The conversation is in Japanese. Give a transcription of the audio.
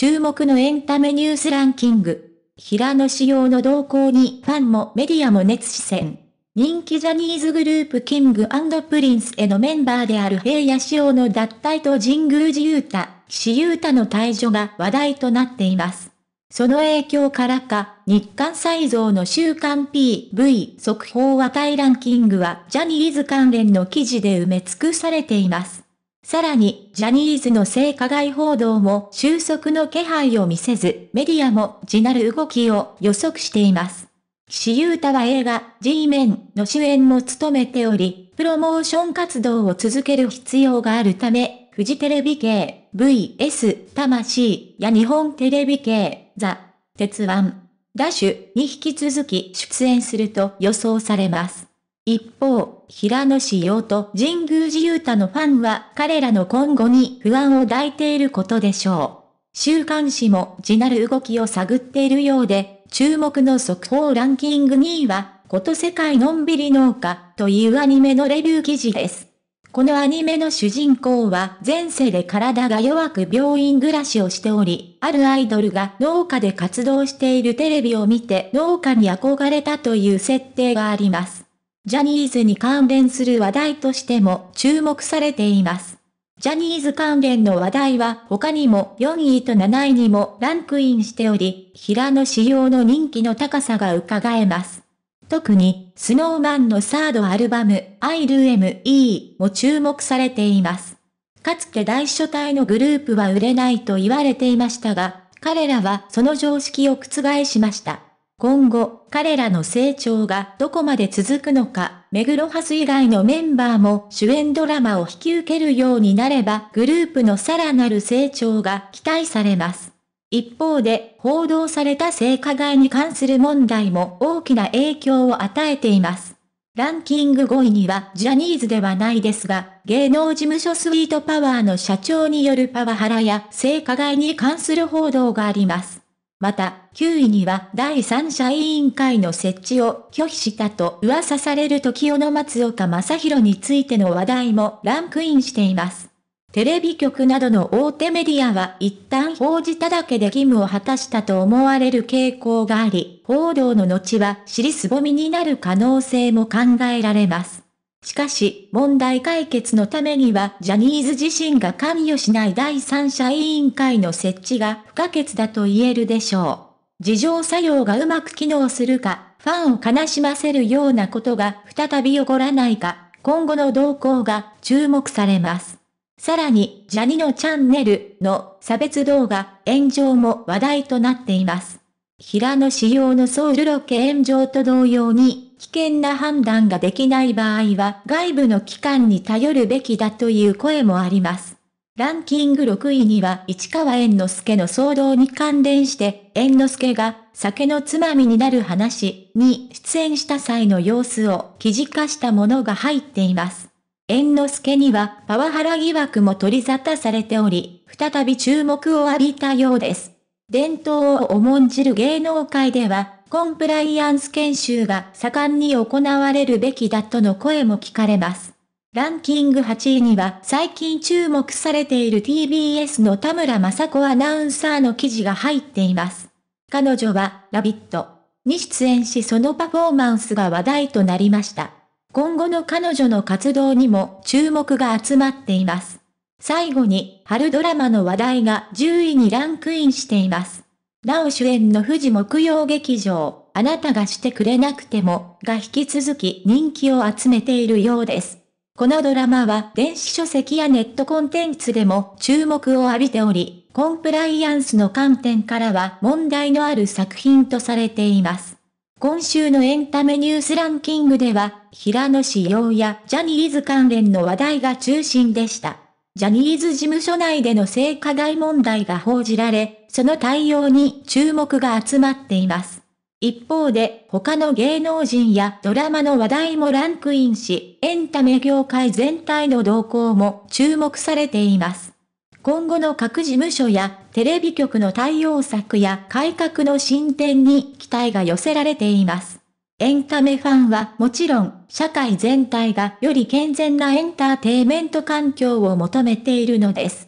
注目のエンタメニュースランキング。平野紫耀の動向にファンもメディアも熱視線。人気ジャニーズグループキングプリンスへのメンバーである平野紫耀の脱退と神宮寺勇太、岸優太の退場が話題となっています。その影響からか、日刊再造の週刊 PV 速報話題ランキングはジャニーズ関連の記事で埋め尽くされています。さらに、ジャニーズの性加害報道も収束の気配を見せず、メディアも地なる動きを予測しています。岸優太は映画、G メンの主演も務めており、プロモーション活動を続ける必要があるため、フジテレビ系、VS、魂や日本テレビ系、ザ、鉄腕、ダッシュに引き続き出演すると予想されます。一方、平野紫耀と神宮寺勇太のファンは彼らの今後に不安を抱いていることでしょう。週刊誌も地なる動きを探っているようで、注目の速報ランキング2位は、こと世界のんびり農家というアニメのレビュー記事です。このアニメの主人公は前世で体が弱く病院暮らしをしており、あるアイドルが農家で活動しているテレビを見て農家に憧れたという設定があります。ジャニーズに関連する話題としても注目されています。ジャニーズ関連の話題は他にも4位と7位にもランクインしており、平野仕様の人気の高さが伺えます。特に、スノーマンのサードアルバム、I Do M.E. も注目されています。かつて大所帯のグループは売れないと言われていましたが、彼らはその常識を覆しました。今後、彼らの成長がどこまで続くのか、目黒ハス以外のメンバーも主演ドラマを引き受けるようになれば、グループのさらなる成長が期待されます。一方で、報道された性加害に関する問題も大きな影響を与えています。ランキング5位にはジャニーズではないですが、芸能事務所スイートパワーの社長によるパワハラや性加害に関する報道があります。また、9位には第三者委員会の設置を拒否したと噂される時代の松岡正宏についての話題もランクインしています。テレビ局などの大手メディアは一旦報じただけで義務を果たしたと思われる傾向があり、報道の後は尻すぼみになる可能性も考えられます。しかし、問題解決のためにはジャニーズ自身が関与しない第三者委員会の設置が不可欠だと言えるでしょう。事情作用がうまく機能するか、ファンを悲しませるようなことが再び起こらないか、今後の動向が注目されます。さらに、ジャニのチャンネルの差別動画、炎上も話題となっています。平野仕様のソウルロケ炎上と同様に、危険な判断ができない場合は外部の機関に頼るべきだという声もあります。ランキング6位には市川猿之助の騒動に関連して猿之助が酒のつまみになる話に出演した際の様子を記事化したものが入っています。猿之助にはパワハラ疑惑も取り沙汰されており、再び注目を浴びたようです。伝統を重んじる芸能界では、コンプライアンス研修が盛んに行われるべきだとの声も聞かれます。ランキング8位には最近注目されている TBS の田村正子アナウンサーの記事が入っています。彼女は、ラビットに出演しそのパフォーマンスが話題となりました。今後の彼女の活動にも注目が集まっています。最後に、春ドラマの話題が10位にランクインしています。なお主演の富士木曜劇場、あなたがしてくれなくても、が引き続き人気を集めているようです。このドラマは電子書籍やネットコンテンツでも注目を浴びており、コンプライアンスの観点からは問題のある作品とされています。今週のエンタメニュースランキングでは、平野紫耀やジャニーズ関連の話題が中心でした。ジャニーズ事務所内での性加害問題が報じられ、その対応に注目が集まっています。一方で、他の芸能人やドラマの話題もランクインし、エンタメ業界全体の動向も注目されています。今後の各事務所やテレビ局の対応策や改革の進展に期待が寄せられています。エンタメファンはもちろん、社会全体がより健全なエンターテイメント環境を求めているのです。